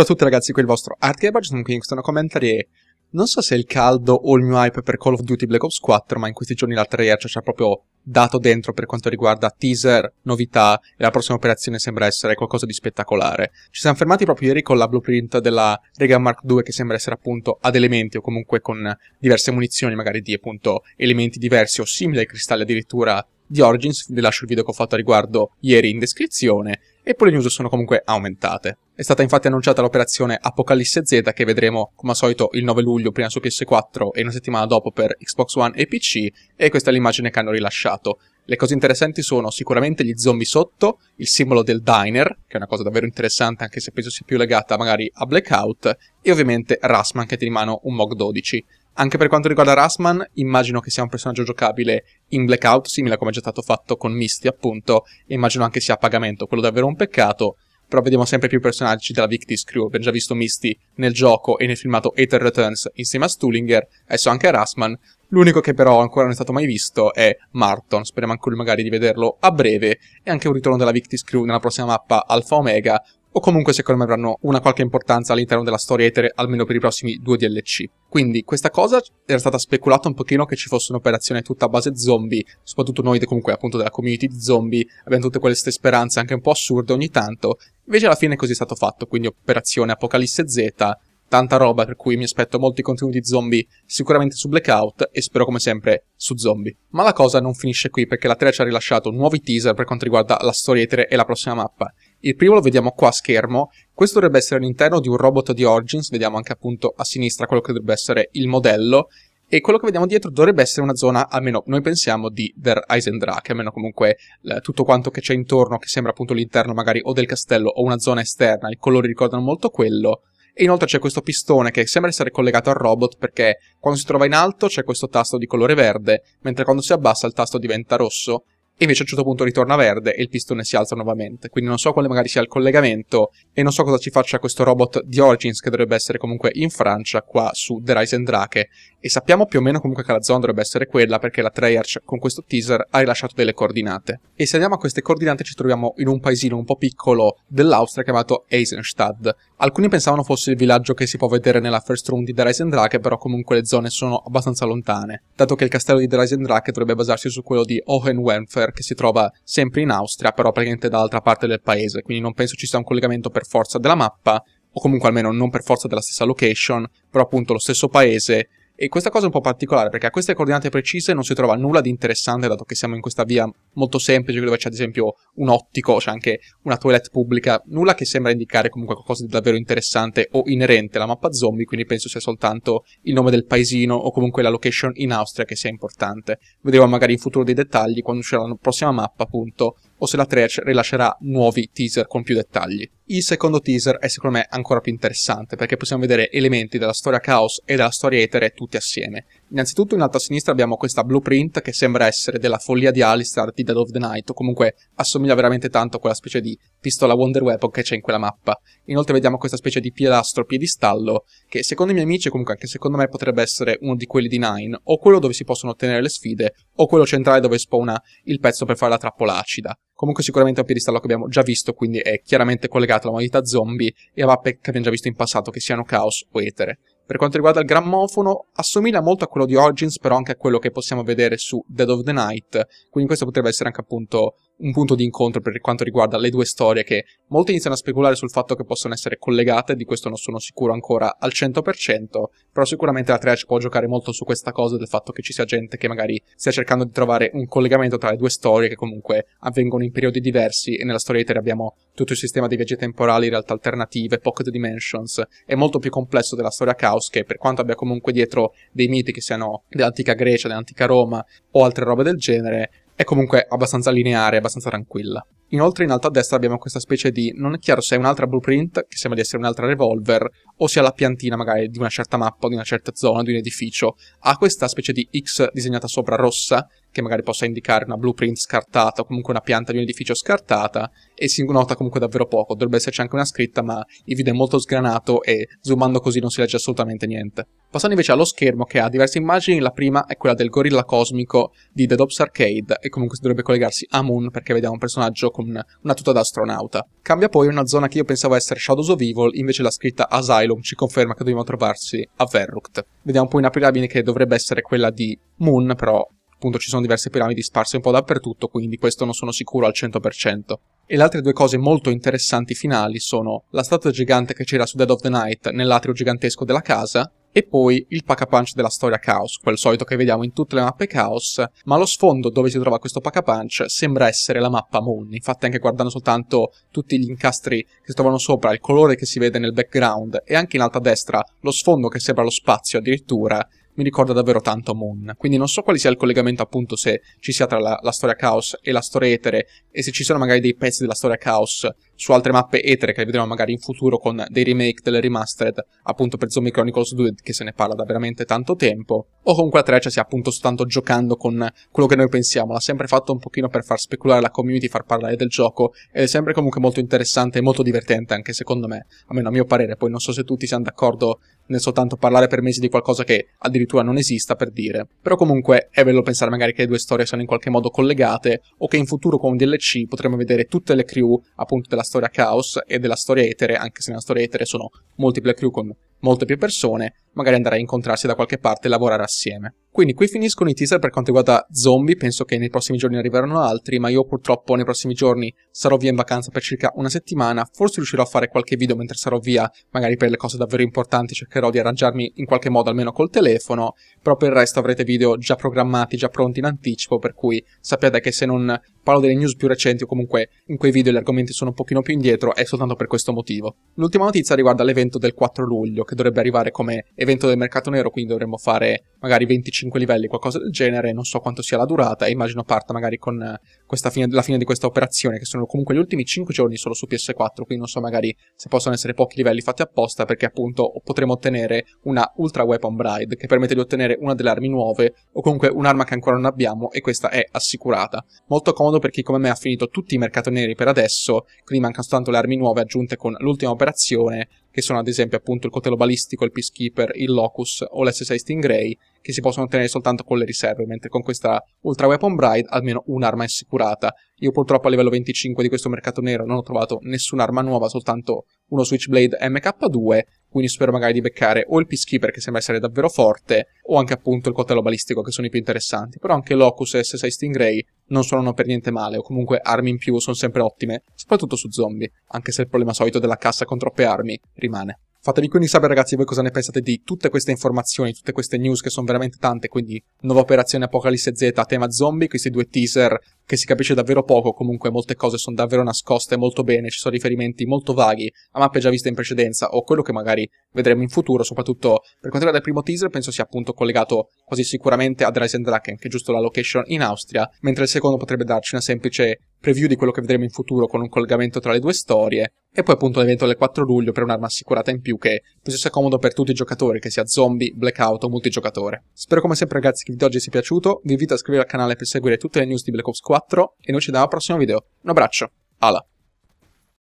Ciao a tutti ragazzi, qui è il vostro ArtGabe, oggi sono qui in questo commentary e non so se è il caldo o il mio hype per Call of Duty Black Ops 4, ma in questi giorni la Treyarch ci ha proprio dato dentro per quanto riguarda teaser, novità e la prossima operazione sembra essere qualcosa di spettacolare. Ci siamo fermati proprio ieri con la blueprint della Reagan Mark II che sembra essere appunto ad elementi o comunque con diverse munizioni, magari di appunto elementi diversi o simili ai cristalli addirittura di Origins, vi lascio il video che ho fatto a riguardo ieri in descrizione e poi le news sono comunque aumentate. È stata infatti annunciata l'operazione Apocalisse Z che vedremo come al solito il 9 luglio prima su PS4 e una settimana dopo per Xbox One e PC e questa è l'immagine che hanno rilasciato. Le cose interessanti sono sicuramente gli zombie sotto, il simbolo del diner, che è una cosa davvero interessante anche se penso sia più legata magari a Blackout, e ovviamente Rasman che ti rimane un Mog 12. Anche per quanto riguarda Rasman, immagino che sia un personaggio giocabile in Blackout, simile a come è già stato fatto con Misty appunto, e immagino anche sia a pagamento, quello davvero un peccato, però vediamo sempre più personaggi della Victis Crew. Abbiamo già visto Misty nel gioco e nel filmato Aether Returns insieme a Stullinger, adesso anche a Rassman, L'unico che però ancora non è stato mai visto è Marton, speriamo anche lui magari di vederlo a breve, e anche un ritorno della Victis Crew nella prossima mappa Alpha Omega, o comunque secondo me avranno una qualche importanza all'interno della storia etere almeno per i prossimi due DLC. Quindi questa cosa era stata speculata un pochino che ci fosse un'operazione tutta a base zombie, soprattutto noi comunque appunto della community di zombie abbiamo tutte queste speranze anche un po' assurde ogni tanto, invece alla fine è così stato fatto, quindi operazione Apocalisse Z, tanta roba per cui mi aspetto molti contenuti zombie sicuramente su Blackout e spero come sempre su zombie. Ma la cosa non finisce qui perché la 3 ci ha rilasciato nuovi teaser per quanto riguarda la storia etere e la prossima mappa. Il primo lo vediamo qua a schermo, questo dovrebbe essere all'interno di un robot di Origins, vediamo anche appunto a sinistra quello che dovrebbe essere il modello, e quello che vediamo dietro dovrebbe essere una zona, almeno noi pensiamo, di Der Eisendrake, almeno comunque eh, tutto quanto che c'è intorno, che sembra appunto l'interno magari o del castello o una zona esterna, i colori ricordano molto quello, e inoltre c'è questo pistone che sembra essere collegato al robot perché quando si trova in alto c'è questo tasto di colore verde, mentre quando si abbassa il tasto diventa rosso e invece a un certo punto ritorna verde e il pistone si alza nuovamente. Quindi non so quale magari sia il collegamento e non so cosa ci faccia questo robot di Origins che dovrebbe essere comunque in Francia qua su The Rise Drake e sappiamo più o meno comunque che la zona dovrebbe essere quella perché la Treyarch con questo teaser ha rilasciato delle coordinate. E se andiamo a queste coordinate ci troviamo in un paesino un po' piccolo dell'Austria chiamato Eisenstadt. Alcuni pensavano fosse il villaggio che si può vedere nella first room di The Rise Drake, però comunque le zone sono abbastanza lontane, dato che il castello di The Rise Drake dovrebbe basarsi su quello di Hohenwerfer Vancouver, che si trova sempre in Austria, però praticamente dall'altra parte del paese, quindi non penso ci sia un collegamento per forza della mappa, o comunque almeno non per forza della stessa location, però appunto lo stesso paese e questa cosa è un po' particolare perché a queste coordinate precise non si trova nulla di interessante dato che siamo in questa via molto semplice dove c'è ad esempio un ottico, c'è anche una toilette pubblica, nulla che sembra indicare comunque qualcosa di davvero interessante o inerente alla mappa zombie, quindi penso sia soltanto il nome del paesino o comunque la location in Austria che sia importante. Vedremo magari in futuro dei dettagli quando uscirà la prossima mappa appunto o se la Treyarch rilascerà nuovi teaser con più dettagli. Il secondo teaser è secondo me ancora più interessante perché possiamo vedere elementi della storia Chaos e della storia Etere tutti assieme Innanzitutto in alto a sinistra abbiamo questa blueprint che sembra essere della follia di Alistar di Dead of the Night, o comunque assomiglia veramente tanto a quella specie di pistola Wonder Weapon che c'è in quella mappa. Inoltre vediamo questa specie di pilastro piedistallo che secondo i miei amici, comunque anche secondo me, potrebbe essere uno di quelli di Nine, o quello dove si possono ottenere le sfide, o quello centrale dove spawna il pezzo per fare la trappola acida. Comunque sicuramente è un piedistallo che abbiamo già visto, quindi è chiaramente collegato alla modalità zombie e a mappe che abbiamo già visto in passato, che siano Chaos o Etere. Per quanto riguarda il grammofono, assomiglia molto a quello di Origins, però anche a quello che possiamo vedere su Dead of the Night, quindi questo potrebbe essere anche appunto un punto di incontro per quanto riguarda le due storie che molti iniziano a speculare sul fatto che possono essere collegate, di questo non sono sicuro ancora al 100%, però sicuramente la Treyarch può giocare molto su questa cosa del fatto che ci sia gente che magari stia cercando di trovare un collegamento tra le due storie che comunque avvengono in periodi diversi e nella storia di Terry abbiamo tutto il sistema di viaggi temporali, realtà alternative, pocket dimensions, è molto più complesso della storia Chaos che per quanto abbia comunque dietro dei miti che siano dell'antica Grecia, dell'antica Roma o altre robe del genere, è comunque abbastanza lineare, abbastanza tranquilla. Inoltre in alto a destra abbiamo questa specie di... non è chiaro se è un'altra blueprint, che sembra di essere un'altra revolver, o sia la piantina magari di una certa mappa, di una certa zona, di un edificio. Ha questa specie di X disegnata sopra rossa, che magari possa indicare una blueprint scartata o comunque una pianta di un edificio scartata e si nota comunque davvero poco, dovrebbe esserci anche una scritta ma il video è molto sgranato e zoomando così non si legge assolutamente niente. Passando invece allo schermo che ha diverse immagini, la prima è quella del gorilla cosmico di The Dobbs Arcade e comunque si dovrebbe collegarsi a Moon perché vediamo un personaggio con una tuta da astronauta. Cambia poi una zona che io pensavo essere Shadows of Evil, invece la scritta Asylum ci conferma che dobbiamo trovarsi a Verrucht. Vediamo poi una pirabine che dovrebbe essere quella di Moon, però appunto ci sono diverse piramidi sparse un po' dappertutto, quindi questo non sono sicuro al 100%. E le altre due cose molto interessanti finali sono la statua gigante che c'era su Dead of the Night nell'atrio gigantesco della casa, e poi il pack-a-punch della storia Chaos, quel solito che vediamo in tutte le mappe Chaos, ma lo sfondo dove si trova questo pack-a-punch sembra essere la mappa Moon, infatti anche guardando soltanto tutti gli incastri che si trovano sopra, il colore che si vede nel background e anche in alto a destra lo sfondo che sembra lo spazio addirittura, mi ricorda davvero tanto Moon. Quindi non so quale sia il collegamento appunto se ci sia tra la, la storia Chaos e la storia Etere e se ci sono magari dei pezzi della storia Chaos su altre mappe Etere che vedremo magari in futuro con dei remake, delle remastered, appunto per Zombie Chronicles 2 che se ne parla da veramente tanto tempo, o comunque la treccia sia appunto soltanto giocando con quello che noi pensiamo, l'ha sempre fatto un pochino per far speculare la community, far parlare del gioco ed è sempre comunque molto interessante e molto divertente anche secondo me, almeno a mio parere, poi non so se tutti siano d'accordo nel soltanto parlare per mesi di qualcosa che addirittura non esista per dire. Però comunque è bello pensare magari che le due storie siano in qualche modo collegate o che in futuro con un DLC potremo vedere tutte le crew appunto della storia Chaos e della storia Etere, anche se nella storia Etere sono multiple crew con molte più persone, magari andare a incontrarsi da qualche parte e lavorare assieme. Quindi qui finiscono i teaser per quanto riguarda zombie, penso che nei prossimi giorni arriveranno altri, ma io purtroppo nei prossimi giorni sarò via in vacanza per circa una settimana, forse riuscirò a fare qualche video mentre sarò via, magari per le cose davvero importanti cercherò di arrangiarmi in qualche modo almeno col telefono, però per il resto avrete video già programmati, già pronti in anticipo, per cui sappiate che se non parlo delle news più recenti o comunque in quei video gli argomenti sono un pochino più indietro, è soltanto per questo motivo. L'ultima notizia riguarda l'evento del 4 luglio, che dovrebbe arrivare come evento del mercato nero, quindi dovremmo fare magari 25 livelli, qualcosa del genere, non so quanto sia la durata, e immagino parta magari con eh, fine, la fine di questa operazione, che sono comunque gli ultimi 5 giorni solo su PS4, quindi non so magari se possono essere pochi livelli fatti apposta, perché appunto potremo ottenere una Ultra Weapon Bride, che permette di ottenere una delle armi nuove, o comunque un'arma che ancora non abbiamo, e questa è assicurata. Molto comodo per chi come me ha finito tutti i mercati neri per adesso, quindi mancano soltanto le armi nuove aggiunte con l'ultima operazione, che sono ad esempio appunto il coltello balistico, il peacekeeper, il locus o l'S6 Stingray che si possono ottenere soltanto con le riserve, mentre con questa Ultra Weapon Bride almeno un'arma è assicurata. Io purtroppo a livello 25 di questo mercato nero non ho trovato nessun'arma nuova, soltanto uno Switchblade MK2, quindi spero magari di beccare o il Peacekeeper che sembra essere davvero forte, o anche appunto il coltello balistico che sono i più interessanti, però anche Locus e S6 Stingray non suonano per niente male, o comunque armi in più sono sempre ottime, soprattutto su zombie, anche se il problema solito della cassa con troppe armi rimane. Fatemi quindi sapere ragazzi voi cosa ne pensate di tutte queste informazioni, tutte queste news che sono veramente tante, quindi nuova operazione Apocalisse Z, tema zombie, questi due teaser che si capisce davvero poco, comunque molte cose sono davvero nascoste molto bene, ci sono riferimenti molto vaghi a mappe già viste in precedenza o quello che magari vedremo in futuro, soprattutto per quanto riguarda il primo teaser penso sia appunto collegato quasi sicuramente a Dresden Draken, che è giusto la location in Austria, mentre il secondo potrebbe darci una semplice preview di quello che vedremo in futuro con un collegamento tra le due storie e poi appunto l'evento del 4 luglio per un'arma assicurata in più che penso sia comodo per tutti i giocatori, che sia zombie, blackout o multigiocatore. Spero come sempre ragazzi che il video oggi sia piaciuto, vi invito a iscrivervi al canale per seguire tutte le news di Black Ops 4 e noi ci vediamo al prossimo video. Un abbraccio, ala!